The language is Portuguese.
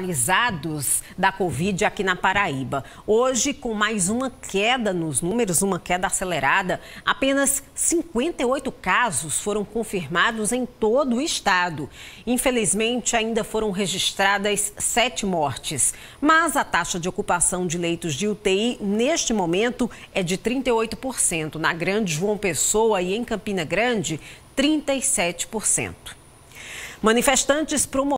atualizados da Covid aqui na Paraíba. Hoje, com mais uma queda nos números, uma queda acelerada, apenas 58 casos foram confirmados em todo o estado. Infelizmente, ainda foram registradas sete mortes, mas a taxa de ocupação de leitos de UTI neste momento é de 38%. Na Grande João Pessoa e em Campina Grande, 37%. Manifestantes promoveram